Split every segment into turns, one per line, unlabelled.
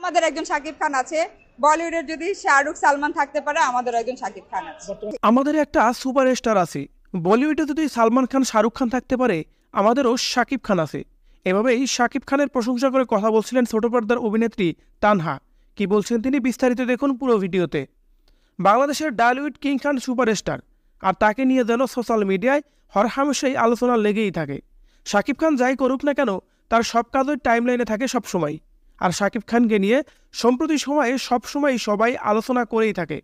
আমাদের একজন সাকিব খান আছে বলিউডের যদি শাহরুখ সালমান থাকতে পারে আমাদের একজন সাকিব খান আছে
আমাদের একটা সুপারস্টার আছে বলিউডে যদি সালমান খান শাহরুখ খান থাকতে পারে আমাদেরও সাকিব খান আছে এভাবেই সাকিব খানের প্রশংসা করে কথা বলছিলেন ছোট পর্দার অভিনেত্রী তানহা কি বলছেন তিনি বিস্তারিত দেখুন পুরো ভিডিওতে বাংলাদেশের ডালিউড কিং খান সুপারস্টার আর তাকে নিয়ে যেন সোশ্যাল মিডিয়ায় হরহামেশাই আলোচনা লেগেই থাকে সাকিব খান যাই করুক না কেন তার সব কাজই টাইম লাইনে থাকে সবসময় আর শাকিব খানকে নিয়ে সম্প্রতি সময়ে সবসময় সবাই আলোচনা করেই থাকে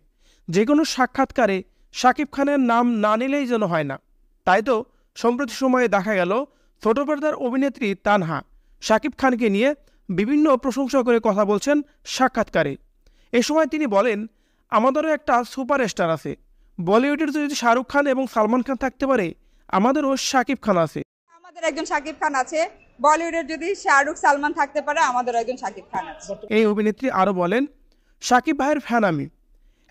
যে কোনো সাক্ষাৎকারে শাকিব খানের নাম না নিলেই যেন হয় না তাই তো সম্প্রতি সময়ে দেখা গেল ছোট পর্দার অভিনেত্রী তানহা শাকিব খানকে নিয়ে বিভিন্ন প্রশংসা করে কথা বলছেন সাক্ষাৎকারে এ সময় তিনি বলেন আমাদেরও একটা সুপারস্টার আছে বলিউডের যদি শাহরুখ খান এবং সালমান খান থাকতে পারে আমাদেরও শাকিব খান আছে
আমাদের একজন শাকিব খান আছে বলিউডের যদি শাহরুখ সালমান থাকতে পারে আমাদের একজন শাকিব খান আছে
এই অভিনেত্রী আরও বলেন শাকিব ভাইয়ের ফ্যান আমি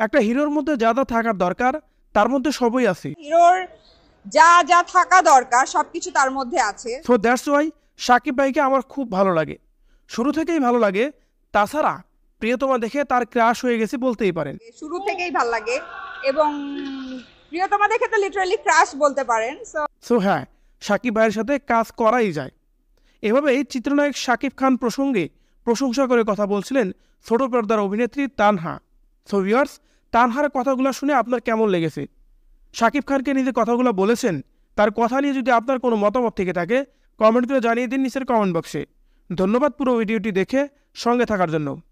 একটা হিরোর মধ্যে যা যা থাকার দরকার তার মধ্যে সবই আছে
হিরোর যা যা থাকা দরকার সবকিছু তার মধ্যে আছে সো
দ্যাটস ওয়াই শাকিব ভাইকে আমার খুব ভালো লাগে শুরু থেকেই ভালো লাগে তাছাড়া প্রিয়তমা দেখে তার ক্রাশ হয়ে গেছে বলতেই পারেন
শুরু থেকেই ভালো লাগে এবং প্রিয়তমা দেখে তো লিটারালি ক্রাশ বলতে পারেন
সো হ্যাঁ সাকিব ভাইয়ের সাথে কাজ করাই যায় এভাবেই চিত্রনায়ক সাকিব খান প্রসঙ্গে প্রশংসা করে কথা বলছিলেন ছোট পর্দার অভিনেত্রী তানহা সোভিয়ার্স তানহার কথাগুলো শুনে আপনার কেমন লেগেছে সাকিব খানকে নিজে কথাগুলো বলেছেন তার কথা নিয়ে যদি আপনার কোনো মতামত থেকে থাকে কমেন্টগুলো জানিয়ে দিন নিচের কমেন্ট বক্সে ধন্যবাদ পুরো ভিডিওটি দেখে সঙ্গে থাকার জন্য